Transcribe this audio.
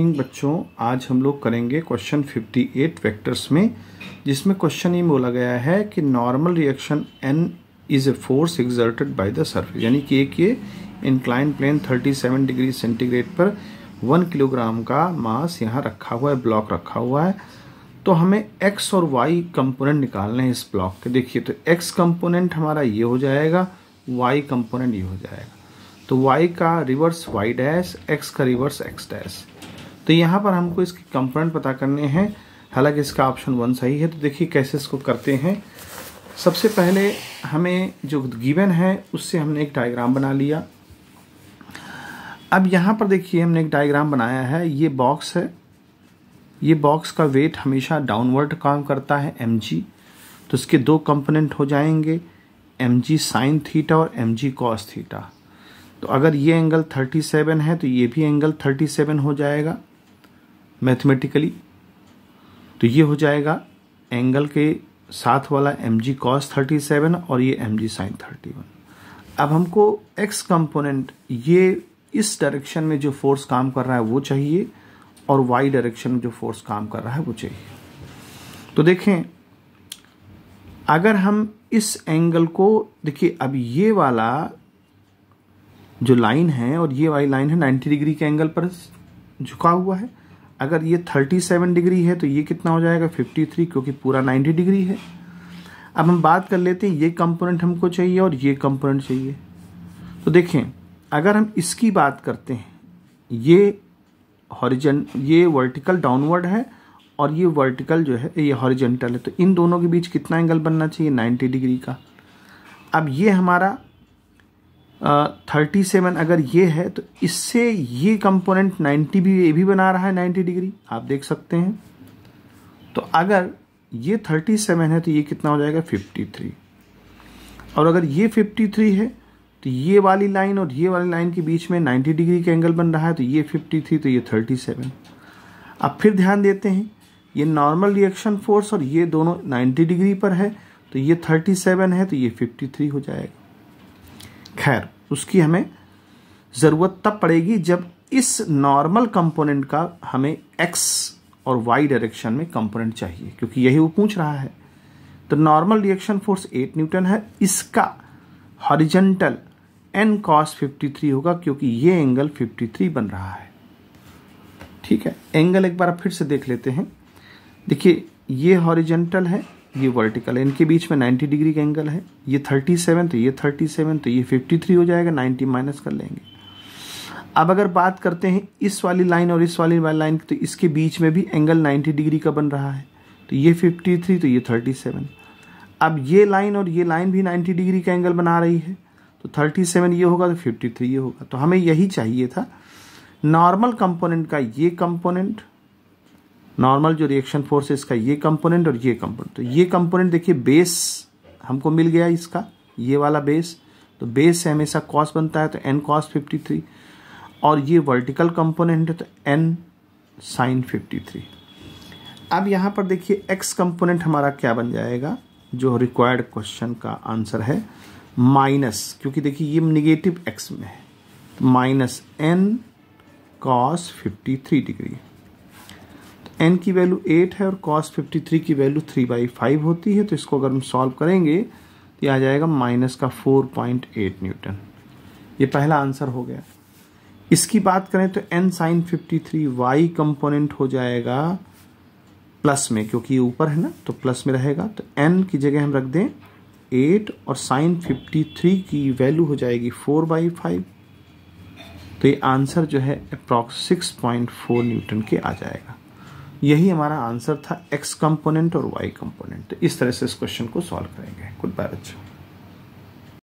बच्चों आज हम लोग करेंगे क्वेश्चन 58 वेक्टर्स में जिसमें क्वेश्चन ये बोला गया है कि normal reaction N is a force exerted by the surface यानी कि एक ये इंक्लाइन प्लेन 37 डिग्री सेंटीग्रेड पर वन किलोग्राम का मास यहाँ रखा हुआ है ब्लॉक रखा हुआ है तो हमें एक्स और वाई कंपोनेंट निकालने हैं इस ब्लॉक के देखिए तो एक्स कंपोनेंट हमारा ये हो जाएगा वाई कंपोनेंट ये हो जाएगा तो वाई का रिवर्स वाई डैश एक्स का रिवर्स एक्स डैश तो यहाँ पर हमको इसके कंपोनेंट पता करने हैं हालांकि इसका ऑप्शन वन सही है तो देखिए कैसे इसको करते हैं सबसे पहले हमें जो गिवन है उससे हमने एक डायग्राम बना लिया अब यहाँ पर देखिए हमने एक डायग्राम बनाया है ये बॉक्स है ये बॉक्स का वेट हमेशा डाउनवर्ड काम करता है एम तो इसके दो कंपोनेंट हो जाएंगे एम जी साइन थीटा और एम जी कॉस थीटा तो अगर ये एंगल 37 है तो ये भी एंगल 37 हो जाएगा मैथमेटिकली तो ये हो जाएगा एंगल के साथ वाला M G cos thirty seven और ये M G sine thirty one अब हमको एक्स कंपोनेंट ये इस डायरेक्शन में जो फोर्स काम कर रहा है वो चाहिए और वाई डायरेक्शन में जो फोर्स काम कर रहा है वो चाहिए तो देखें अगर हम इस एंगल को देखिए अब ये वाला जो लाइन है और ये वाली लाइन है 90 डिग्री के एंगल पर झुका हुआ है अगर ये 37 डिग्री है तो ये कितना हो जाएगा 53 क्योंकि पूरा 90 डिग्री है अब हम बात कर लेते हैं ये कंपोनेंट हमको चाहिए और ये कंपोनेंट चाहिए तो देखें अगर हम इसकी बात करते हैं ये हॉरिजन ये वर्टिकल डाउनवर्ड है और ये वर्टिकल जो है ये हॉरिजेंटल है तो इन दोनों के बीच कितना एंगल बनना चाहिए 90 डिग्री का अब ये हमारा थर्टी सेवन अगर ये है तो इससे ये कंपोनेंट नाइन्टी भी ये भी बना रहा है नाइन्टी डिग्री आप देख सकते हैं तो अगर ये थर्टी सेवन है तो ये कितना हो जाएगा फिफ्टी थ्री और अगर ये फिफ्टी थ्री है तो ये वाली लाइन और ये वाली लाइन के बीच में नाइन्टी डिग्री का एंगल बन रहा है तो ये फिफ्टी थ्री तो ये थर्टी सेवन अब फिर ध्यान देते हैं ये नॉर्मल रिएक्शन फोर्स और ये दोनों नाइन्टी डिग्री पर है तो ये थर्टी सेवन है तो ये फिफ्टी थ्री हो जाएगा खैर उसकी हमें ज़रूरत तब पड़ेगी जब इस नॉर्मल कंपोनेंट का हमें एक्स और वाई डायरेक्शन में कंपोनेंट चाहिए क्योंकि यही वो पूछ रहा है तो normal reaction force eight newton है इसका हॉरिजेंटल एन कॉस 53 होगा क्योंकि ये एंगल 53 बन रहा है ठीक है एंगल एक बार फिर से देख लेते हैं देखिए ये हॉरिजेंटल है ये वर्टिकल है इनके बीच में 90 डिग्री का एंगल है ये 37 तो ये 37 तो ये 53 हो जाएगा 90 माइनस कर लेंगे अब अगर बात करते हैं इस वाली लाइन और इस वाली लाइन की तो इसके बीच में भी एंगल 90 डिग्री का बन रहा है तो ये 53 तो ये 37 अब ये लाइन और ये लाइन भी 90 डिग्री का एंगल बना रही है तो 37 ये होगा तो 53 ये होगा तो हमें यही चाहिए था नॉर्मल कंपोनेंट का ये कंपोनेंट नॉर्मल जो रिएक्शन फोर्स है इसका ये कंपोनेंट और ये कंपोनेंट तो ये कंपोनेंट देखिए बेस हमको मिल गया इसका ये वाला बेस तो बेस से हमेशा कॉस बनता है तो एन कॉस फिफ्टी थ्री और ये वर्टिकल कंपोनेंट है तो एन साइन फिफ्टी थ्री अब यहाँ पर देखिए एक्स कंपोनेंट हमारा क्या बन जाएगा जो रिक्वायर्ड क्वेश्चन का आंसर है माइनस क्योंकि देखिए ये निगेटिव एक्स में है minus N cos fifty three degree N की वैल्यू एट है और कॉस फिफ्टी थ्री की वैल्यू थ्री बाई फाइव होती है तो इसको अगर हम सॉल्व करेंगे तो आ जाएगा माइनस का फोर पॉइंट एट न्यूटन ये पहला आंसर हो गया इसकी बात करें तो N sine fifty three Y component हो जाएगा प्लस में क्योंकि ये ऊपर है ना तो प्लस में रहेगा तो एन की जगह हम रख दें एट और साइन फिफ्टी थ्री की वैल्यू हो जाएगी फोर बाई फाइव तो ये आंसर जो है approx six point four newton के आ जाएगा यही हमारा आंसर था एक्स कंपोनेंट और वाई कंपोनेंट इस तरह से इस क्वेश्चन को सॉल्व करेंगे गुड बाय बच्चों